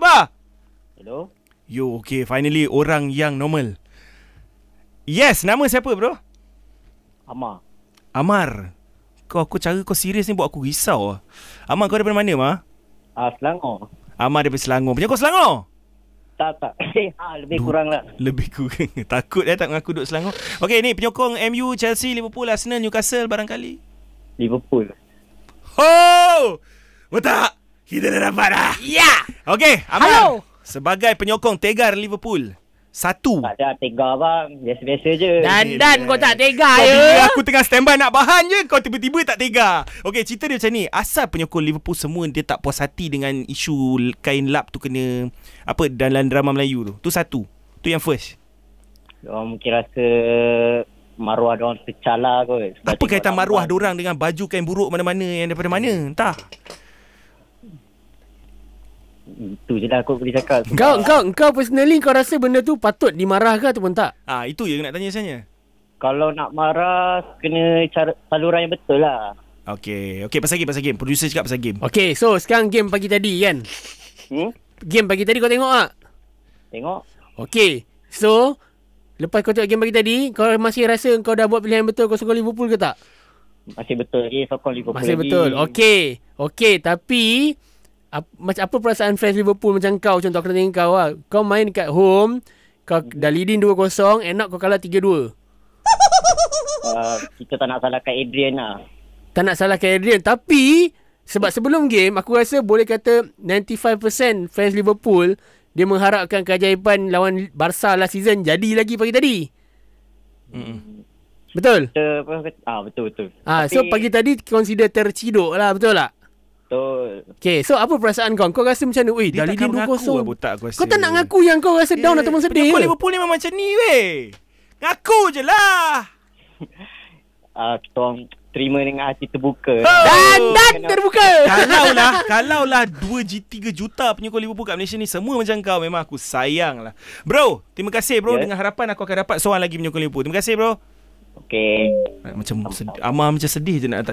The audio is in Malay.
Ba. Hello. Yo, okay, finally orang yang normal. Yes, nama siapa, bro? Amar. Amar. Kau aku cara kau serius ni buat aku risau ah. Amar kau daripada mana, ma? Ah, uh, Selangor. Amar daripada Selangor. Punya kau Selangor? Tak, tak. Hey, eh, ha, ah, lebih du- kurang lah. Lebih kurang. Takut dah eh, tak mengaku duduk Selangor. Okay, ni penyokong MU, Chelsea, Liverpool, Arsenal, Newcastle barangkali. Liverpool. Ho! Oh! Betak! Kita dah dapat dah. Ya. Okey, Amal. Hello. Sebagai penyokong tegar Liverpool. Satu. Tak ada tegar bang. Biasa-biasa je. Dan dan kau tak tegar ya. aku tengah standby nak bahan je kau tiba-tiba tak tegar. Okay, cerita dia macam ni. Asal penyokong Liverpool semua dia tak puas hati dengan isu kain lap tu kena apa dalam drama Melayu tu. Tu satu. Tu yang first. Dia mungkin rasa maruah dia orang tercala kot. Apa kaitan maruah dia orang dengan baju kain buruk mana-mana yang daripada mana? Entah. Itu je lah aku boleh cakap. Kau, kau, kau personally kau rasa benda tu patut dimarah ke ataupun tak? Ah, itu je nak tanya sebenarnya. Kalau nak marah, kena cara, saluran yang betul lah. Okay, okay pasal game, pasal game. Producer cakap pasal game. Okay, so sekarang game pagi tadi kan? Hmm? Game pagi tadi kau tengok tak? Tengok. Okay, so lepas kau tengok game pagi tadi, kau masih rasa kau dah buat pilihan betul kau sokong Liverpool ke tak? Masih betul lagi, sokong Liverpool Masih betul, lagi. okay. Okay, tapi macam apa perasaan fans Liverpool macam kau contoh aku tengok kau lah. Kau main kat home, kau dah leading 2-0, enak kau kalah 3-2. Uh, kita tak nak salahkan Adrian lah. Tak nak salahkan Adrian. Tapi, sebab sebelum game, aku rasa boleh kata 95% fans Liverpool, dia mengharapkan keajaiban lawan Barca last season jadi lagi pagi tadi. Mm. Betul? Ah, betul, betul. Ah, Tapi... So, pagi tadi consider terciduk lah, betul tak? Betul. Okay, so apa perasaan kau? Kau rasa macam, weh, dah lidin 2 Dia takkan mengaku lah aku rasa. Kau tak nak ngaku yang kau rasa down yeah, ataupun sedih ke? Liverpool ni memang macam ni, weh. Ngaku je lah. Kita uh, ah, terima dengan hati terbuka. Oh. Dan, dan terbuka. kalaulah, kalaulah 2G, 3 juta penyokong Liverpool kat Malaysia ni semua macam kau. Memang aku sayang lah. Bro, terima kasih bro. Ya. Dengan harapan aku akan dapat seorang lagi penyokong Liverpool. Terima kasih bro. Okay. Macam sedih, Amar macam sedih je nak datang.